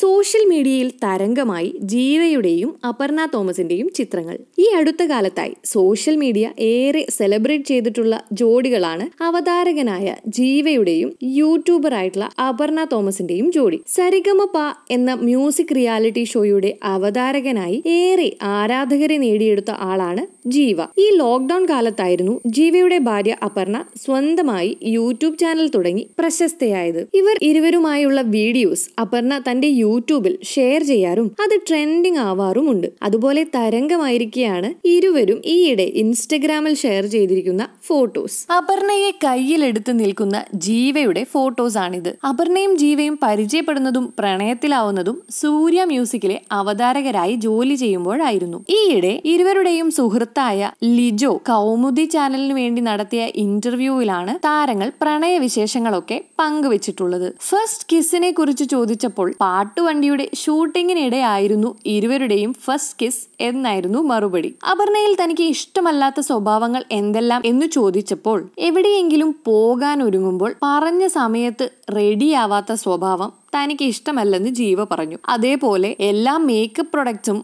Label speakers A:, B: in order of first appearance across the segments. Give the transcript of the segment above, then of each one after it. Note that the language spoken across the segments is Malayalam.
A: സോഷ്യൽ മീഡിയയിൽ തരംഗമായി ജീവയുടെയും അപർണ തോമസിന്റെയും ചിത്രങ്ങൾ ഈ അടുത്ത കാലത്തായി സോഷ്യൽ മീഡിയ ഏറെ സെലിബ്രേറ്റ് ചെയ്തിട്ടുള്ള ജോഡികളാണ് അവതാരകനായ ജീവയുടെയും യൂട്യൂബറായിട്ടുള്ള അപർണ തോമസിന്റെയും ജോഡി പാ എന്ന മ്യൂസിക് റിയാലിറ്റി ഷോയുടെ അവതാരകനായി ഏറെ ആരാധകരെ നേടിയെടുത്ത ആളാണ് ജീവ ഈ ലോക്ക്ഡൌൺ കാലത്തായിരുന്നു ജീവയുടെ ഭാര്യ അപർണ സ്വന്തമായി യൂട്യൂബ് ചാനൽ തുടങ്ങി പ്രശസ്തയായത് ഇവർ ഇരുവരുമായുള്ള വീഡിയോസ് അപർണ തന്റെ യൂട്യൂബിൽ ഷെയർ ചെയ്യാറും അത് ട്രെൻഡിങ് ആവാറുമുണ്ട് അതുപോലെ തരംഗമായിരിക്കെയാണ് ഇരുവരും ഈയിടെ ഇൻസ്റ്റഗ്രാമിൽ ഷെയർ ചെയ്തിരിക്കുന്ന ഫോട്ടോസ് അപർണയെ കയ്യിലെടുത്ത് നിൽക്കുന്ന ജീവയുടെ ഫോട്ടോസ് ആണിത് അപർണയും ജീവയും പരിചയപ്പെടുന്നതും പ്രണയത്തിലാവുന്നതും സൂര്യ മ്യൂസിക്കിലെ അവതാരകരായി ജോലി ചെയ്യുമ്പോഴായിരുന്നു ഈയിടെ ഇരുവരുടെയും സുഹൃത്തായ ലിജോ കൗമുദി ചാനലിന് വേണ്ടി നടത്തിയ ഇന്റർവ്യൂവിലാണ് താരങ്ങൾ പ്രണയ വിശേഷങ്ങളൊക്കെ പങ്കുവച്ചിട്ടുള്ളത് ഫസ്റ്റ് കിസിനെ കുറിച്ച് ചോദിച്ചപ്പോൾ പാട്ട് കാട്ടുവണ്ടിയുടെ ഷൂട്ടിങ്ങിനിടെയായിരുന്നു ഇരുവരുടെയും ഫസ്റ്റ് കിസ് എന്നായിരുന്നു മറുപടി അപർണയിൽ തനിക്ക് ഇഷ്ടമല്ലാത്ത സ്വഭാവങ്ങൾ എന്തെല്ലാം എന്ന് ചോദിച്ചപ്പോൾ എവിടെയെങ്കിലും പോകാൻ ഒരുങ്ങുമ്പോൾ പറഞ്ഞ സമയത്ത് റെഡിയാവാത്ത സ്വഭാവം തനിക്ക് ഇഷ്ടമല്ലെന്ന് ജീവ പറഞ്ഞു അതേപോലെ എല്ലാ മേക്കപ്പ് പ്രൊഡക്ട്സും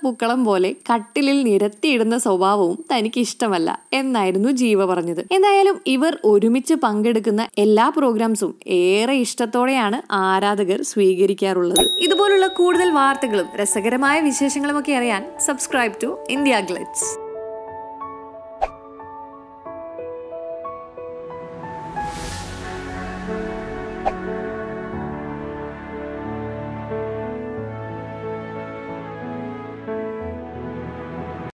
A: പൂക്കളം പോലെ കട്ടിലിൽ നിരത്തിയിടുന്ന സ്വഭാവവും തനിക്ക് ഇഷ്ടമല്ല എന്നായിരുന്നു ജീവ പറഞ്ഞത് എന്തായാലും ഇവർ ഒരുമിച്ച് പങ്കെടുക്കുന്ന എല്ലാ പ്രോഗ്രാംസും ഏറെ ഇഷ്ടത്തോടെയാണ് ആരാധകർ സ്വീകരിക്കാറുള്ളത് ഇതുപോലുള്ള കൂടുതൽ വാർത്തകളും രസകരമായ വിശേഷങ്ങളും ഒക്കെ അറിയാൻ സബ്സ്ക്രൈബ് ടു ഇന്ത്യ ഗ്ലിറ്റ്സ്